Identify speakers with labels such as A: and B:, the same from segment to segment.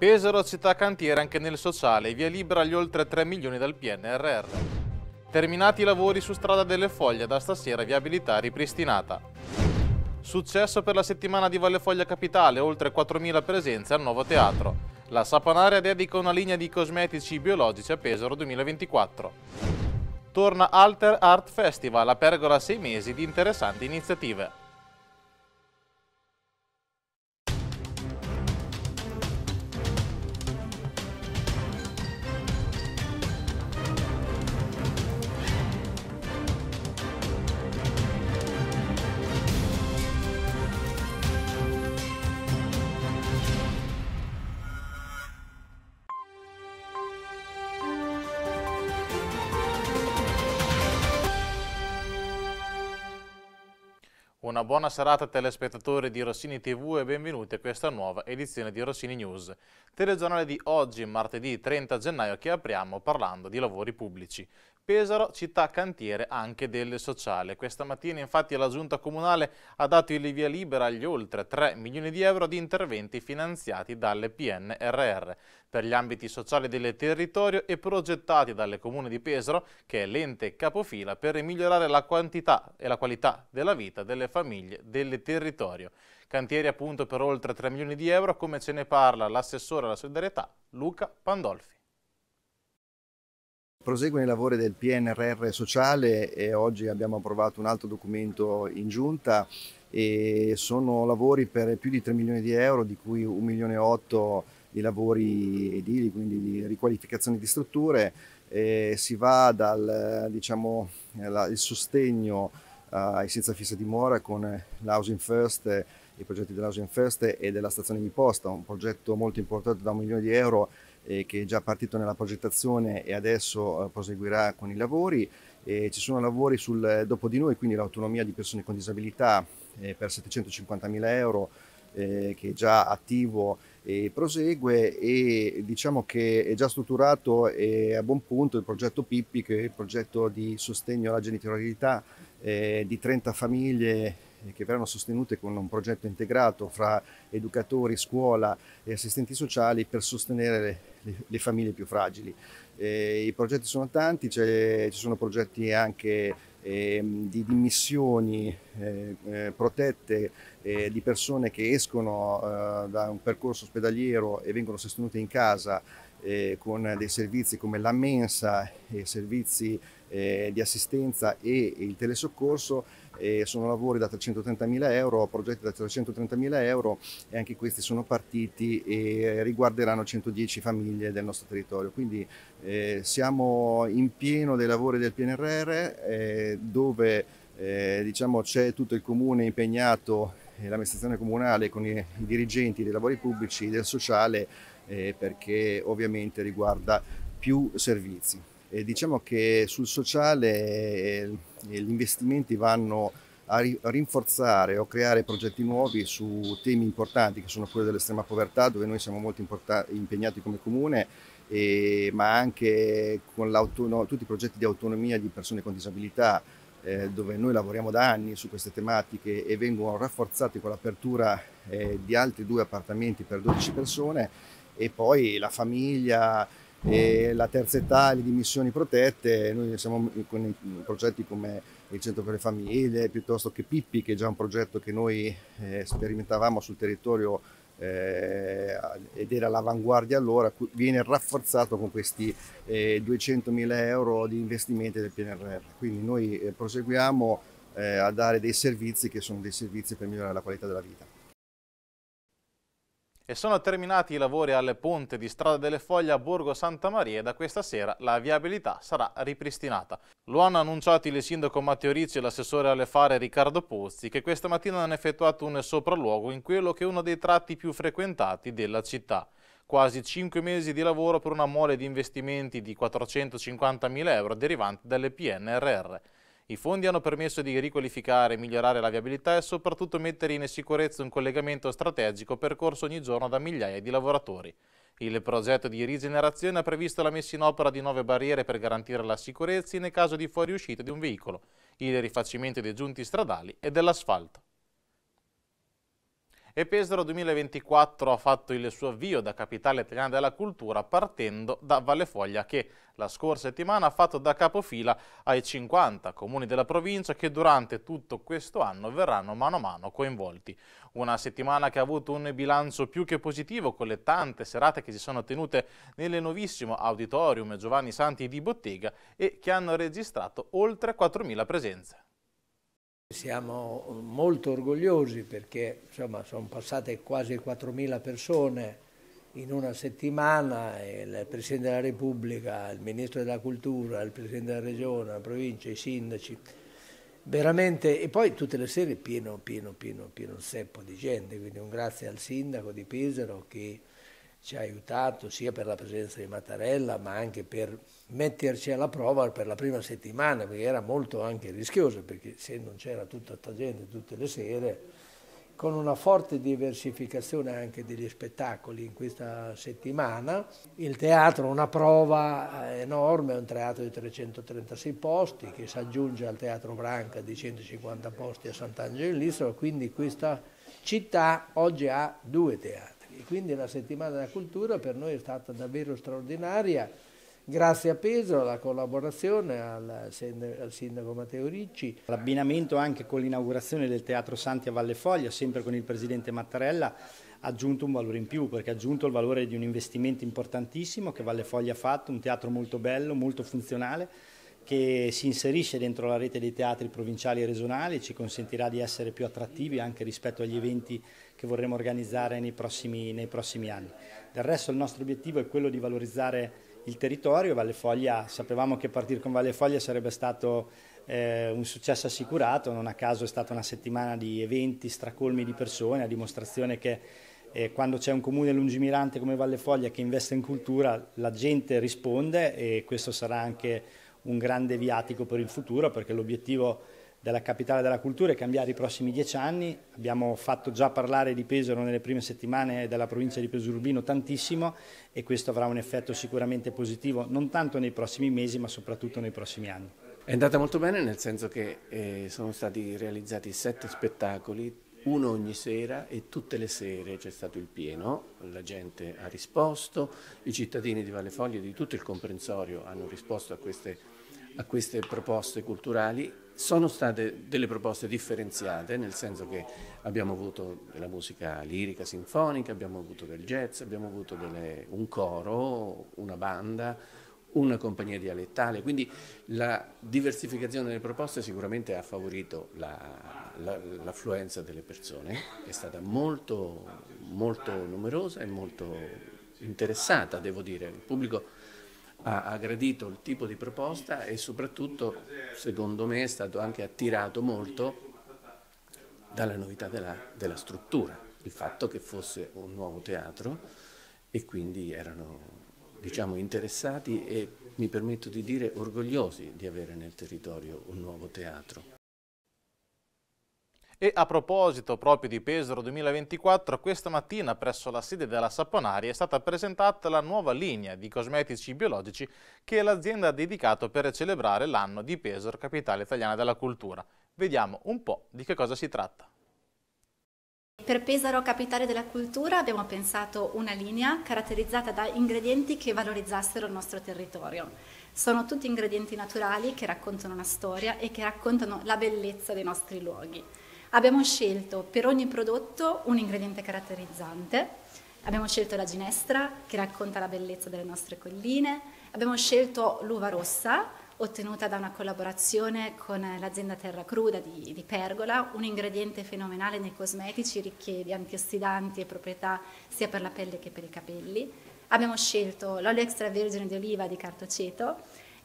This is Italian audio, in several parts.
A: Pesaro città cantiere anche nel sociale, via libera gli oltre 3 milioni dal PNRR. Terminati i lavori su strada delle Foglie, da stasera viabilità ripristinata. Successo per la settimana di Valle Foglia Capitale, oltre 4.000 presenze al nuovo teatro. La Saponaria dedica una linea di cosmetici biologici a Pesaro 2024. Torna Alter Art Festival, a pergola 6 mesi di interessanti iniziative. Una buona serata telespettatori di Rossini TV e benvenuti a questa nuova edizione di Rossini News, telegiornale di oggi, martedì 30 gennaio, che apriamo parlando di lavori pubblici. Pesaro, città cantiere anche del sociale. Questa mattina infatti la giunta comunale ha dato il via libera agli oltre 3 milioni di euro di interventi finanziati dalle PNRR per gli ambiti sociali del territorio e progettati dalle comune di Pesaro, che è l'ente capofila per migliorare la quantità e la qualità della vita delle famiglie del territorio. Cantieri appunto per oltre 3 milioni di euro, come ce ne parla l'assessore alla solidarietà Luca Pandolfi.
B: Proseguono i lavori del PNRR sociale e oggi abbiamo approvato un altro documento in giunta e sono lavori per più di 3 milioni di euro, di cui 1 milione e 8 milioni di lavori edili, quindi di riqualificazione di strutture, eh, si va dal diciamo, la, sostegno eh, ai senza fissa dimora con l'Housing First, i progetti dell'Housing First e della stazione di posta, un progetto molto importante da un milione di euro eh, che è già partito nella progettazione e adesso eh, proseguirà con i lavori. E ci sono lavori sul eh, dopo di noi, quindi l'autonomia di persone con disabilità per 750 mila euro eh, che è già attivo e prosegue e diciamo che è già strutturato e a buon punto il progetto Pippi che è il progetto di sostegno alla genitorialità eh, di 30 famiglie eh, che verranno sostenute con un progetto integrato fra educatori, scuola e assistenti sociali per sostenere le, le, le famiglie più fragili. Eh, I progetti sono tanti, ci sono progetti anche Ehm, di dimissioni eh, eh, protette eh, di persone che escono da un percorso ospedaliero e vengono sostenute in casa con dei servizi come la mensa e servizi di assistenza e il telesoccorso e sono lavori da 330.000 euro, progetti da 330.000 euro e anche questi sono partiti e riguarderanno 110 famiglie del nostro territorio. Quindi eh, siamo in pieno dei lavori del PNRR eh, dove eh, diciamo, c'è tutto il comune impegnato l'amministrazione comunale con i, i, dirigenti dei lavori pubblici, e del sociale, eh, perché ovviamente riguarda più servizi. Eh, diciamo che sul sociale eh, gli investimenti vanno a, rinforzare o creare progetti nuovi su temi importanti che sono quello dell'estrema povertà dove noi siamo molto impegnati come comune e, ma anche con tutti i progetti di autonomia di persone con disabilità eh, dove noi lavoriamo da anni su queste tematiche e vengono rafforzati con l'apertura eh, di altri due appartamenti per 12 persone e poi la famiglia e la terza età, le dimissioni protette, noi siamo con progetti come il Centro per le Famiglie, piuttosto che Pippi, che è già un progetto che noi eh, sperimentavamo sul territorio eh, ed era all'avanguardia allora, viene rafforzato con questi eh, 200.000 euro di investimenti del PNRR. Quindi noi eh, proseguiamo eh, a dare dei servizi che sono dei servizi per migliorare la qualità della vita
A: e sono terminati i lavori al ponte di Strada delle Foglie a Borgo Santa Maria e da questa sera la viabilità sarà ripristinata. Lo hanno annunciato il sindaco Matteo Ricci e l'assessore alle fare Riccardo Pozzi che questa mattina hanno effettuato un sopralluogo in quello che è uno dei tratti più frequentati della città. Quasi 5 mesi di lavoro per una mole di investimenti di 450.000 euro derivanti dalle PNRR. I fondi hanno permesso di riqualificare migliorare la viabilità e soprattutto mettere in sicurezza un collegamento strategico percorso ogni giorno da migliaia di lavoratori. Il progetto di rigenerazione ha previsto la messa in opera di nuove barriere per garantire la sicurezza in caso di fuoriuscita di un veicolo, il rifacimento dei giunti stradali e dell'asfalto e Pesaro 2024 ha fatto il suo avvio da capitale italiana della cultura partendo da Vallefoglia che la scorsa settimana ha fatto da capofila ai 50 comuni della provincia che durante tutto questo anno verranno mano a mano coinvolti. Una settimana che ha avuto un bilancio più che positivo con le tante serate che si sono tenute nel nuovissimo auditorium Giovanni Santi di Bottega e che hanno registrato oltre 4.000 presenze.
C: Siamo molto orgogliosi perché insomma, sono passate quasi 4.000 persone in una settimana e il Presidente della Repubblica, il Ministro della Cultura, il Presidente della Regione, la provincia, i sindaci, veramente e poi tutte le sere pieno, pieno, pieno, pieno seppo di gente, quindi un grazie al Sindaco di Pesaro che ci ha aiutato sia per la presenza di Mattarella ma anche per metterci alla prova per la prima settimana, perché era molto anche rischioso, perché se non c'era tutta la gente tutte le sere, con una forte diversificazione anche degli spettacoli in questa settimana, il teatro una prova eh, enorme, è un teatro di 336 posti che si aggiunge al Teatro Branca di 150 posti a Sant'Angelo in Lissola, quindi questa città oggi ha due teatri. Quindi la settimana della cultura per noi è stata davvero straordinaria
D: Grazie a Pedro, alla collaborazione, al, al sindaco Matteo Ricci. L'abbinamento anche con l'inaugurazione del Teatro Santi a Valle Foglia, sempre con il presidente Mattarella, ha aggiunto un valore in più perché ha aggiunto il valore di un investimento importantissimo che Valle Foglia ha fatto, un teatro molto bello, molto funzionale che si inserisce dentro la rete dei teatri provinciali e regionali, ci consentirà di essere più attrattivi anche rispetto agli eventi che vorremmo organizzare nei prossimi, nei prossimi anni. Del resto il nostro obiettivo è quello di valorizzare il territorio. Valle Foglia, sapevamo che partire con Valle Foglia sarebbe stato eh, un successo assicurato, non a caso è stata una settimana di eventi stracolmi di persone, a dimostrazione che eh, quando c'è un comune lungimirante come Valle Foglia che investe in cultura la gente risponde e questo sarà anche un grande viatico per il futuro perché l'obiettivo della capitale della cultura e cambiare i prossimi dieci anni. Abbiamo fatto già parlare di Pesaro nelle prime settimane della provincia di Pesorurbino tantissimo e questo avrà un effetto sicuramente positivo non tanto nei prossimi mesi ma soprattutto nei prossimi anni. È andata molto bene nel senso
E: che eh, sono stati realizzati sette spettacoli, uno ogni sera e tutte le sere c'è stato il pieno, la gente ha risposto, i cittadini di Valle Foglie e di tutto il comprensorio hanno risposto a queste, a queste proposte culturali sono state delle proposte differenziate, nel senso che abbiamo avuto della musica lirica, sinfonica, abbiamo avuto del jazz, abbiamo avuto delle, un coro, una banda, una compagnia dialettale, quindi la diversificazione delle proposte sicuramente ha favorito l'affluenza la, la, delle persone, è stata molto, molto numerosa e molto interessata, devo dire, il pubblico ha gradito il tipo di proposta e soprattutto, secondo me, è stato anche attirato molto dalla novità della, della struttura, il fatto che fosse un nuovo teatro e quindi erano diciamo, interessati e mi permetto di dire orgogliosi di avere nel territorio un nuovo teatro.
A: E a proposito proprio di Pesaro 2024, questa mattina presso la sede della Saponari è stata presentata la nuova linea di cosmetici biologici che l'azienda ha dedicato per celebrare l'anno di Pesaro, capitale italiana della cultura. Vediamo un po' di che cosa si tratta.
F: Per Pesaro, capitale della cultura, abbiamo pensato una linea caratterizzata da ingredienti che valorizzassero il nostro territorio. Sono tutti ingredienti naturali che raccontano una storia e che raccontano la bellezza dei nostri luoghi. Abbiamo scelto per ogni prodotto un ingrediente caratterizzante, abbiamo scelto la ginestra che racconta la bellezza delle nostre colline, abbiamo scelto l'uva rossa ottenuta da una collaborazione con l'azienda Terra Cruda di, di Pergola, un ingrediente fenomenale nei cosmetici ricchi di antiossidanti e proprietà sia per la pelle che per i capelli. Abbiamo scelto l'olio extravergine di oliva di cartoceto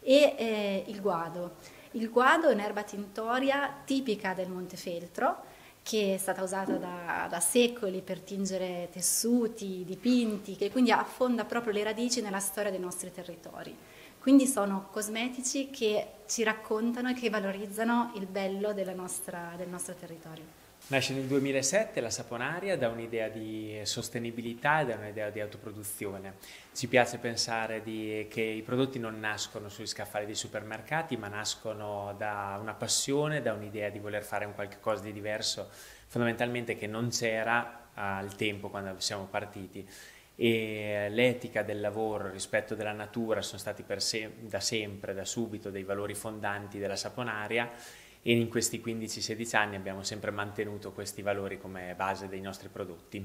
F: e eh, il guado. Il guado è un'erba tintoria tipica del Montefeltro che è stata usata da, da, secoli per tingere tessuti, dipinti, che quindi affonda proprio le radici nella storia dei nostri territori. Quindi sono cosmetici che ci raccontano e che valorizzano il bello nostra, del nostro territorio.
E: Nasce nel 2007 la Saponaria da un'idea di sostenibilità e da un'idea di autoproduzione. Ci piace pensare di, che i prodotti non nascono sugli scaffali dei supermercati, ma nascono da una passione, da un'idea di voler fare un qualche cosa di diverso, fondamentalmente che non c'era ah, al tempo quando siamo partiti e l'etica del lavoro, il rispetto della natura sono stati per se, da sempre, da subito, dei valori fondanti della saponaria e in questi 15-16 anni abbiamo sempre mantenuto questi valori come base dei nostri prodotti.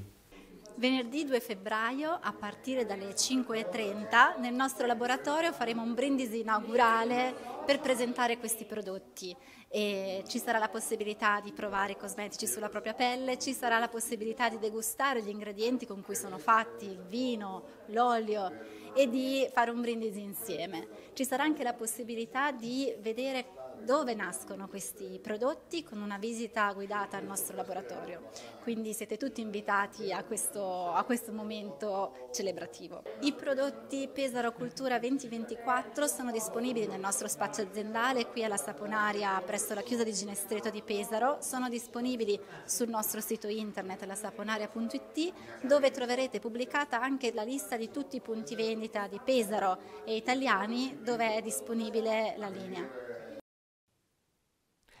F: Venerdì 2 febbraio, a partire dalle 5.30, nel nostro laboratorio faremo un brindisi inaugurale per presentare questi prodotti. E ci sarà la possibilità di provare i cosmetici sulla propria pelle, ci sarà la possibilità di degustare gli ingredienti con cui sono fatti, il vino, l'olio e di fare un brindisi insieme. Ci sarà anche la possibilità di vedere dove nascono questi prodotti con una visita guidata al nostro laboratorio. Quindi siete tutti invitati a questo, a questo momento celebrativo. I prodotti Pesaro Cultura 2024 sono disponibili nel nostro spazio aziendale qui alla Saponaria presso la chiusa di Ginestreto di Pesaro, sono disponibili sul nostro sito internet lasaponaria.it dove troverete pubblicata anche la lista di tutti i punti vendita di Pesaro e italiani dove è disponibile la linea.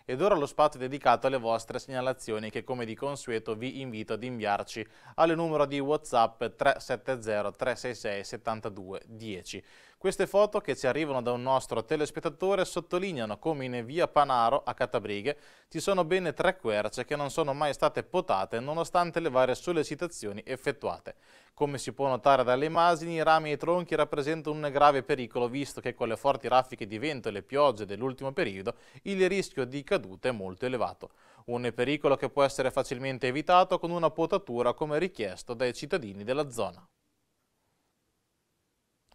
A: Ed ora lo spazio dedicato alle vostre segnalazioni che come di consueto vi invito ad inviarci al numero di WhatsApp 370 366 72 10. Queste foto che ci arrivano da un nostro telespettatore sottolineano come in via Panaro a Catabrighe ci sono bene tre querce che non sono mai state potate nonostante le varie sollecitazioni effettuate. Come si può notare dalle immagini, i rami e i tronchi rappresentano un grave pericolo visto che con le forti raffiche di vento e le piogge dell'ultimo periodo il rischio di cadute è molto elevato. Un pericolo che può essere facilmente evitato con una potatura come richiesto dai cittadini della zona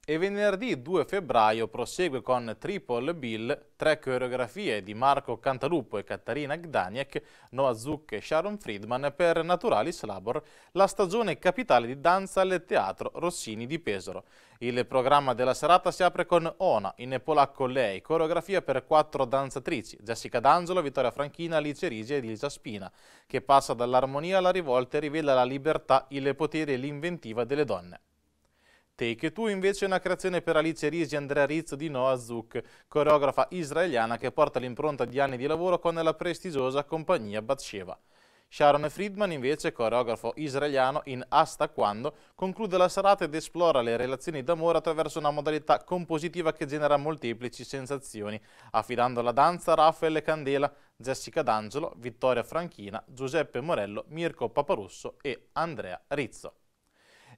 A: e venerdì 2 febbraio prosegue con Triple Bill, tre coreografie di Marco Cantalupo e Katarina Gdaniek, Noah Zuck e Sharon Friedman per Naturalis Labor, la stagione capitale di danza al Teatro Rossini di Pesaro. Il programma della serata si apre con Ona, in polacco lei, coreografia per quattro danzatrici, Jessica D'Angelo, Vittoria Franchina, Alice Risi e Elisa Spina, che passa dall'armonia alla rivolta e rivela la libertà, il potere e l'inventiva delle donne. Take Two invece è una creazione per Alice Risi e Andrea Rizzo di Noah Zuck, coreografa israeliana che porta l'impronta di anni di lavoro con la prestigiosa compagnia Batsheva. Sharon Friedman, invece, coreografo israeliano in Asta Quando, conclude la serata ed esplora le relazioni d'amore attraverso una modalità compositiva che genera molteplici sensazioni, affidando la danza a Raffaele Candela, Jessica D'Angelo, Vittoria Franchina, Giuseppe Morello, Mirko Paparusso e Andrea Rizzo.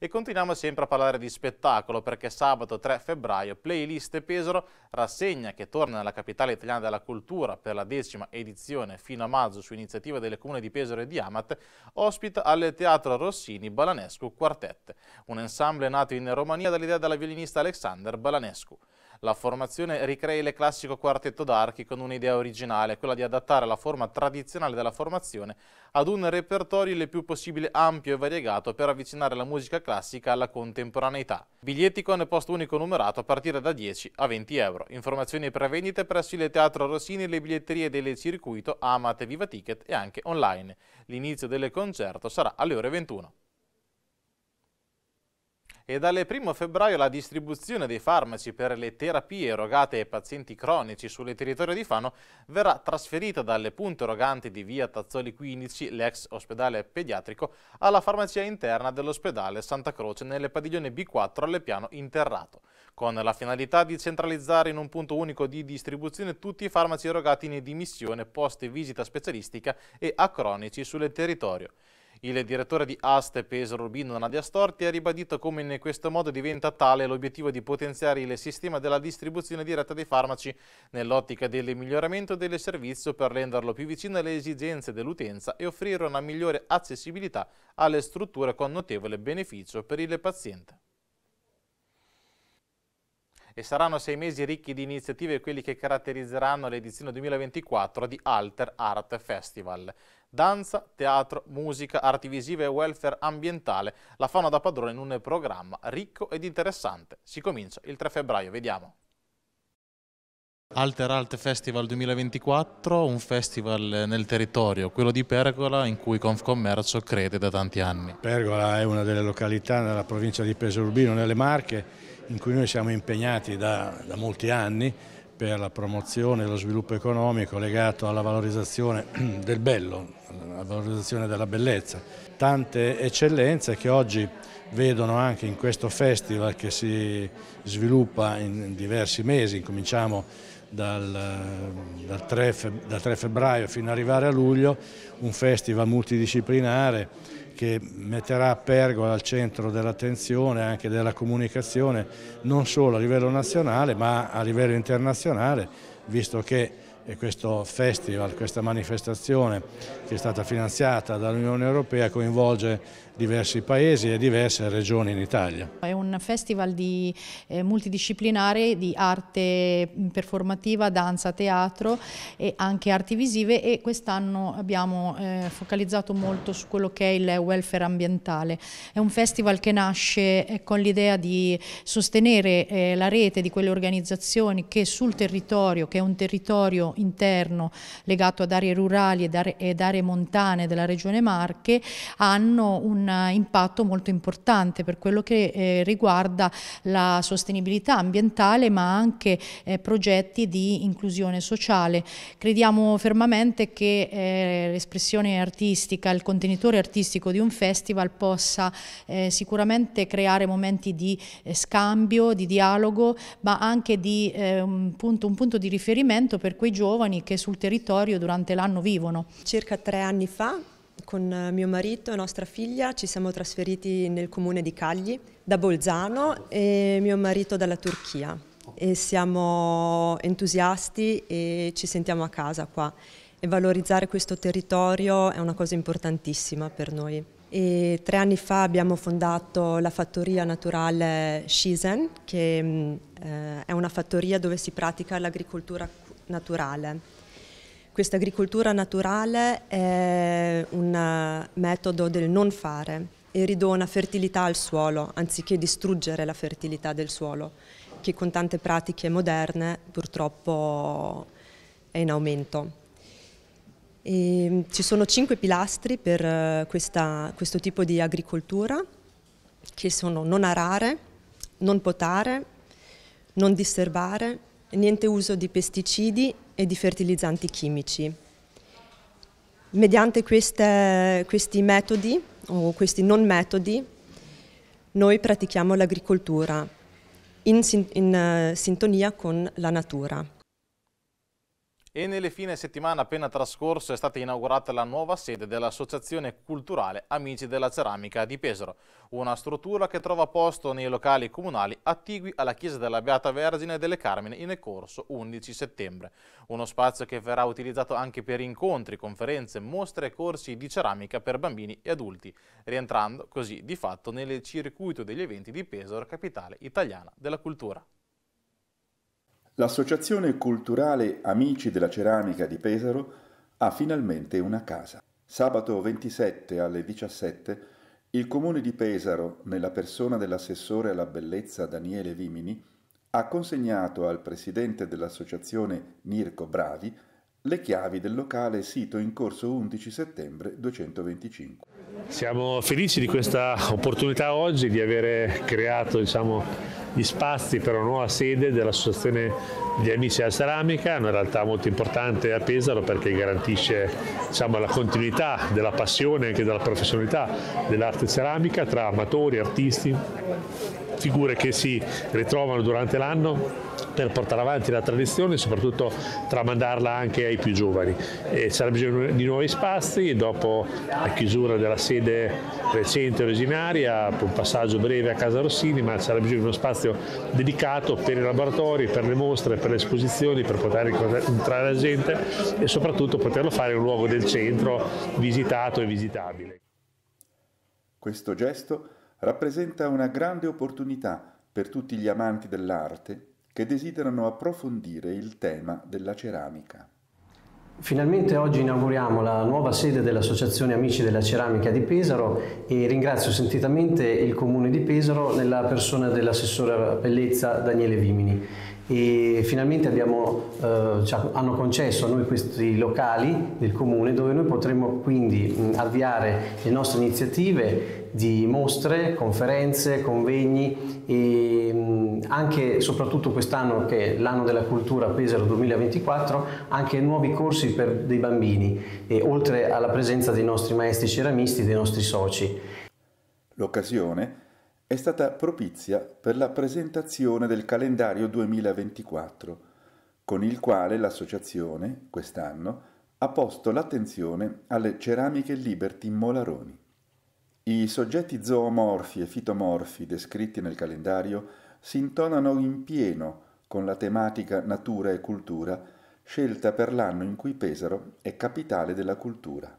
A: E continuiamo sempre a parlare di spettacolo perché sabato 3 febbraio Playlist Pesaro rassegna che torna nella capitale italiana della cultura per la decima edizione fino a maggio su iniziativa delle comune di Pesaro e di Amat ospita al Teatro Rossini Balanescu Quartet, un ensemble nato in Romania dall'idea della violinista Alexander Balanescu. La formazione ricrea il classico quartetto d'archi con un'idea originale, quella di adattare la forma tradizionale della formazione ad un repertorio il più possibile ampio e variegato per avvicinare la musica classica alla contemporaneità. Biglietti con posto unico numerato a partire da 10 a 20 euro. Informazioni e prevendite presso il Teatro Rossini, le biglietterie del circuito Amate Viva Ticket e anche online. L'inizio del concerto sarà alle ore 21 e dal 1 febbraio la distribuzione dei farmaci per le terapie erogate ai pazienti cronici sul territorio di Fano verrà trasferita dalle punte eroganti di via Tazzoli 15, l'ex ospedale pediatrico, alla farmacia interna dell'ospedale Santa Croce nelle padiglione B4 alle piano interrato, con la finalità di centralizzare in un punto unico di distribuzione tutti i farmaci erogati in dimissione, post visita specialistica e a cronici sul territorio. Il direttore di Aste Pesaro Urbino Nadia Storti ha ribadito come in questo modo diventa tale l'obiettivo di potenziare il sistema della distribuzione diretta dei farmaci nell'ottica del miglioramento del servizio per renderlo più vicino alle esigenze dell'utenza e offrire una migliore accessibilità alle strutture con notevole beneficio per il paziente e saranno sei mesi ricchi di iniziative quelli che caratterizzeranno l'edizione 2024 di Alter Art Festival danza, teatro, musica, arti visive e welfare ambientale la fanno da padrone in un programma ricco ed interessante. Si comincia il 3 febbraio, vediamo. Alter Alt Festival 2024, un festival nel territorio, quello di Pergola in cui Confcommercio crede da tanti anni.
C: Pergola è una delle località nella provincia di Peso nelle Marche, in cui noi siamo impegnati da, da molti anni per la promozione e lo sviluppo economico legato alla valorizzazione del bello, alla valorizzazione della bellezza. Tante eccellenze che oggi vedono anche in questo festival che si sviluppa in diversi mesi, cominciamo dal, dal, 3, dal 3 febbraio fino ad arrivare a luglio, un festival multidisciplinare che metterà Pergola al centro dell'attenzione anche della comunicazione non solo a livello nazionale ma a livello internazionale visto che e questo festival, questa manifestazione che è stata finanziata dall'Unione Europea coinvolge diversi paesi e diverse regioni in Italia.
G: È un festival di, eh, multidisciplinare di arte performativa, danza, teatro e anche arti visive e quest'anno abbiamo eh, focalizzato molto su quello che è il welfare ambientale. È un festival che nasce eh, con l'idea di sostenere eh, la rete di quelle organizzazioni che sul territorio, che è un territorio interno legato ad aree rurali ed aree, ed aree montane della regione Marche hanno un eh, impatto molto importante per quello che eh, riguarda la sostenibilità ambientale ma anche eh, progetti di inclusione sociale. Crediamo fermamente che eh, l'espressione artistica, il contenitore artistico di un festival possa eh, sicuramente creare momenti di eh, scambio, di dialogo ma anche di un punto, un punto di riferimento per quei giovani giovani che sul territorio durante
H: l'anno vivono. Circa tre anni fa con eh, mio marito e nostra figlia ci siamo trasferiti nel comune di Cagli da Bolzano e mio marito dalla Turchia e siamo entusiasti e ci sentiamo a casa qua e valorizzare questo territorio è una cosa importantissima per noi. E tre anni fa abbiamo fondato la fattoria naturale Shisen, che mm, eh, è una fattoria dove si pratica l'agricoltura naturale. Questa agricoltura naturale è un metodo del non fare e ridona fertilità al suolo anziché distruggere la fertilità del suolo, che con tante pratiche moderne purtroppo è in aumento. E ehm, ci sono cinque pilastri per eh, questa, questo tipo di agricoltura che sono non arare, non potare, non disturbare, niente uso di pesticidi e di fertilizzanti chimici. Mediante queste, questi metodi o questi non metodi noi pratichiamo l'agricoltura in, in uh, sintonia con la natura.
A: E nelle fine settimana appena trascorso è stata inaugurata la nuova sede dell'Associazione Culturale Amici della Ceramica di Pesaro, una struttura che trova posto nei locali comunali attigui alla Chiesa della Beata Vergine delle Carmine in corso 11 settembre. Uno spazio che verrà utilizzato anche per incontri, conferenze, mostre e corsi di ceramica per bambini e adulti, rientrando così di fatto nel circuito degli eventi di Pesaro, capitale italiana della cultura.
I: L'associazione culturale Amici della Ceramica di Pesaro ha finalmente una casa. Sabato 27 alle 17 il comune di Pesaro, nella persona dell'assessore alla bellezza Daniele Vimini, ha consegnato al presidente dell'associazione Mirko Bravi le chiavi del locale sito in corso 11 settembre 225.
E: Siamo felici di questa opportunità oggi di aver creato diciamo, gli spazi per una nuova sede dell'Associazione degli Amici della Ceramica, una realtà molto importante a Pesaro perché garantisce diciamo, la continuità della passione e anche della professionalità dell'arte ceramica tra amatori, artisti, figure che si ritrovano durante l'anno poter portare avanti la tradizione e soprattutto tramandarla anche ai più giovani. C'era bisogno di nuovi spazi, dopo la chiusura della sede recente originaria, un passaggio breve a Casa Rossini, ma c'era bisogno di uno spazio dedicato per i laboratori, per le mostre, per le esposizioni, per poter incontrare la gente e soprattutto poterlo
I: fare in un luogo del centro visitato e visitabile. Questo gesto rappresenta una grande opportunità per tutti gli amanti dell'arte che desiderano approfondire il tema della ceramica.
C: Finalmente oggi inauguriamo la nuova sede dell'Associazione Amici della Ceramica di Pesaro e ringrazio sentitamente il Comune di Pesaro nella persona dell'assessore Pellezza Daniele Vimini. E finalmente abbiamo, eh, hanno concesso a noi questi locali del Comune dove noi potremo quindi avviare le nostre iniziative di mostre, conferenze, convegni e mm, anche soprattutto quest'anno che è l'anno della cultura Pesaro 2024 anche nuovi corsi per dei bambini e, oltre alla presenza dei nostri maestri ceramisti e dei nostri soci.
I: L'occasione è stata propizia per la presentazione del calendario 2024 con il quale l'associazione quest'anno ha posto l'attenzione alle ceramiche Liberty Molaroni. I soggetti zoomorfi e fitomorfi descritti nel calendario si intonano in pieno con la tematica natura e cultura scelta per l'anno in cui Pesaro è capitale della cultura.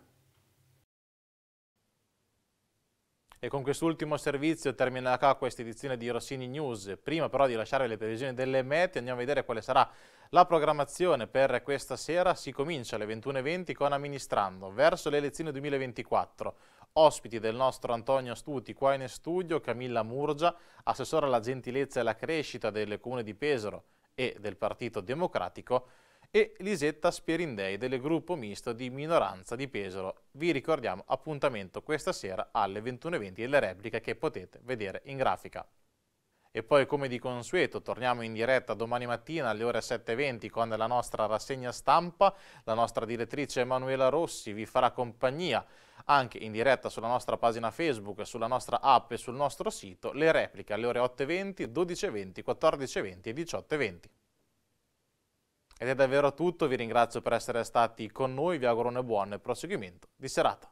A: E con quest'ultimo servizio termina qua questa edizione di Rossini News. Prima però di lasciare le previsioni delle mete andiamo a vedere quale sarà la programmazione per questa sera. Si comincia alle 21.20 con Amministrando verso le elezioni 2024 ospiti del nostro Antonio Astuti qua in studio, Camilla Murgia, assessore alla gentilezza e alla crescita del Comune di Pesaro e del Partito Democratico, e Lisetta Spierindei del gruppo misto di minoranza di Pesaro. Vi ricordiamo appuntamento questa sera alle 21.20 e le repliche che potete vedere in grafica. E poi come di consueto torniamo in diretta domani mattina alle ore 7.20 con la nostra rassegna stampa. La nostra direttrice Emanuela Rossi vi farà compagnia anche in diretta sulla nostra pagina Facebook, sulla nostra app e sul nostro sito, le repliche alle ore 8.20, 12.20, 14.20 e 18.20. Ed è davvero tutto, vi ringrazio per essere stati con noi, vi auguro un buon proseguimento di serata.